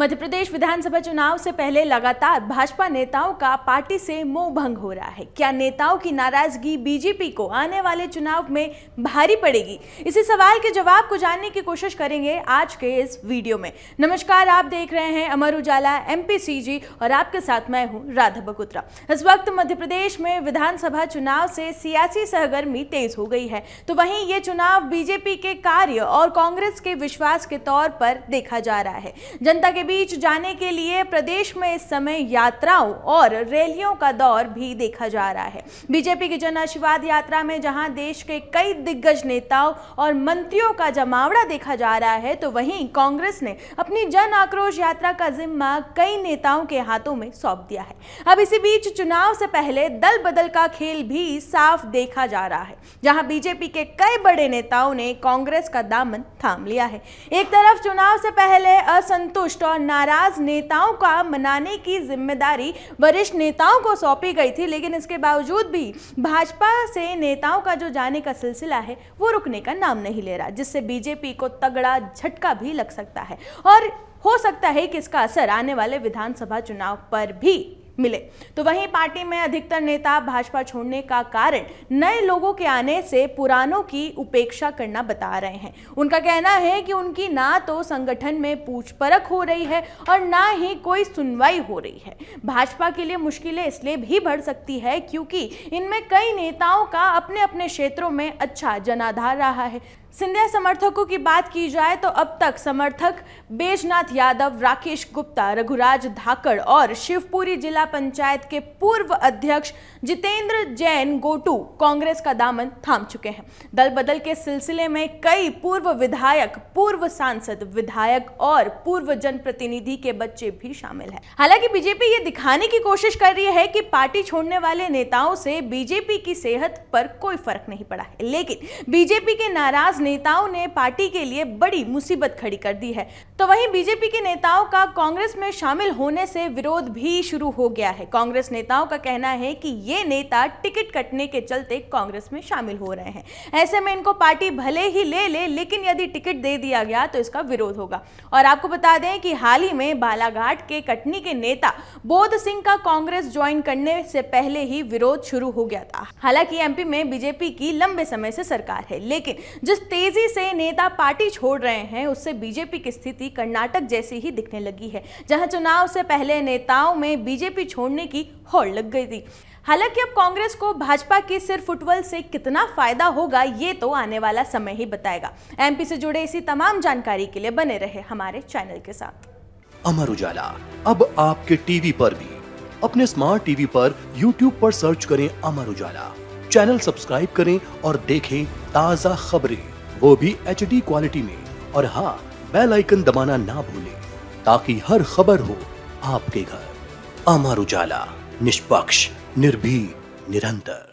मध्य प्रदेश विधानसभा चुनाव से पहले लगातार भाजपा नेताओं का पार्टी से मोह भंग हो रहा है क्या नेताओं की नाराजगी बीजेपी को आने वाले चुनाव में भारी पड़ेगी इसी सवाल के जवाब को जानने की कोशिश करेंगे आज के इस वीडियो में नमस्कार आप देख रहे हैं अमर उजाला एम और आपके साथ मैं हूँ राधा बकुत्रा इस वक्त मध्य प्रदेश में विधानसभा चुनाव से सियासी सहगर्मी तेज हो गई है तो वहीं ये चुनाव बीजेपी के कार्य और कांग्रेस के विश्वास के तौर पर देखा जा रहा है जनता के बीच जाने के लिए प्रदेश में इस समय यात्राओं और रैलियों का दौर भी देखा जा रहा है बीजेपी की जन आशीर्वाद यात्रा में जहां देश के कई दिग्गज नेताओं और मंत्रियों का जमावड़ा देखा जा रहा है तो वहीं कांग्रेस ने अपनी जन आक्रोश यात्रा का जिम्मा कई नेताओं के हाथों में सौंप दिया है अब इसी बीच चुनाव से पहले दल बदल का खेल भी साफ देखा जा रहा है जहाँ बीजेपी के कई बड़े नेताओं ने कांग्रेस का दामन थाम लिया है एक तरफ चुनाव से पहले असंतुष्ट और नाराज नेताओं का मनाने की जिम्मेदारी वरिष्ठ नेताओं को सौंपी गई थी लेकिन इसके बावजूद भी भाजपा से नेताओं का जो जाने का सिलसिला है वो रुकने का नाम नहीं ले रहा जिससे बीजेपी को तगड़ा झटका भी लग सकता है और हो सकता है कि इसका असर आने वाले विधानसभा चुनाव पर भी मिले तो वहीं पार्टी में अधिकतर नेता भाजपा छोड़ने का कारण नए लोगों के आने से पुरानों की उपेक्षा करना बता रहे हैं उनका कहना है कि उनकी ना तो संगठन में पूछ परख हो रही है और ना ही कोई सुनवाई हो रही है भाजपा के लिए मुश्किलें इसलिए भी बढ़ सकती है क्योंकि इनमें कई नेताओं का अपने अपने क्षेत्रों में अच्छा जनाधार रहा है सिंधिया समर्थकों की बात की जाए तो अब तक समर्थक बेजनाथ यादव राकेश गुप्ता रघुराज धाकड़ और शिवपुरी जिला पंचायत के पूर्व अध्यक्ष जितेंद्र जैन गोटू कांग्रेस का दामन थाम चुके हैं दल बदल के सिलसिले में कई पूर्व विधायक पूर्व सांसद विधायक और पूर्व जनप्रतिनिधि के बच्चे भी शामिल है हालांकि बीजेपी ये दिखाने की कोशिश कर रही है की पार्टी छोड़ने वाले नेताओं से बीजेपी की सेहत पर कोई फर्क नहीं पड़ा है लेकिन बीजेपी के नाराज राजनेताओं ने पार्टी के लिए बड़ी मुसीबत खड़ी कर दी है तो वहीं बीजेपी के नेताओं का कांग्रेस में शामिल होने से विरोध भी शुरू हो गया है कांग्रेस नेताओं का कहना है कि ये नेता टिकट कटने के चलते कांग्रेस में शामिल हो रहे हैं ऐसे में इनको पार्टी भले ही ले ले लेकिन यदि टिकट दे दिया गया तो इसका विरोध होगा और आपको बता दें कि हाल ही में बालाघाट के कटनी के नेता बोध सिंह का कांग्रेस ज्वाइन करने से पहले ही विरोध शुरू हो गया था हालांकि एमपी में बीजेपी की लंबे समय से सरकार है लेकिन जिस तेजी से नेता पार्टी छोड़ रहे हैं उससे बीजेपी की स्थिति कर्नाटक जैसी ही दिखने लगी है जहां चुनाव से पहले नेताओं में बीजेपी छोड़ने की होड़ लग गई थी हालांकि अब कांग्रेस को भाजपा की सिर्फ फुटबॉल से कितना फायदा होगा ये तो आने वाला समय ही बताएगा एमपी से जुड़े इसी तमाम जानकारी के लिए बने रहे हमारे चैनल के साथ अमर उजाला अब आपके टीवी पर भी अपने स्मार्ट टीवी पर यूट्यूब पर सर्च करें अमर उजाला चैनल सब्सक्राइब करें और देखें ताज़ा खबरें वो भी एच क्वालिटी में और हाँ बेल आइकन दबाना ना भूले ताकि हर खबर हो आपके घर अमर उजाला निष्पक्ष निर्भी निरंतर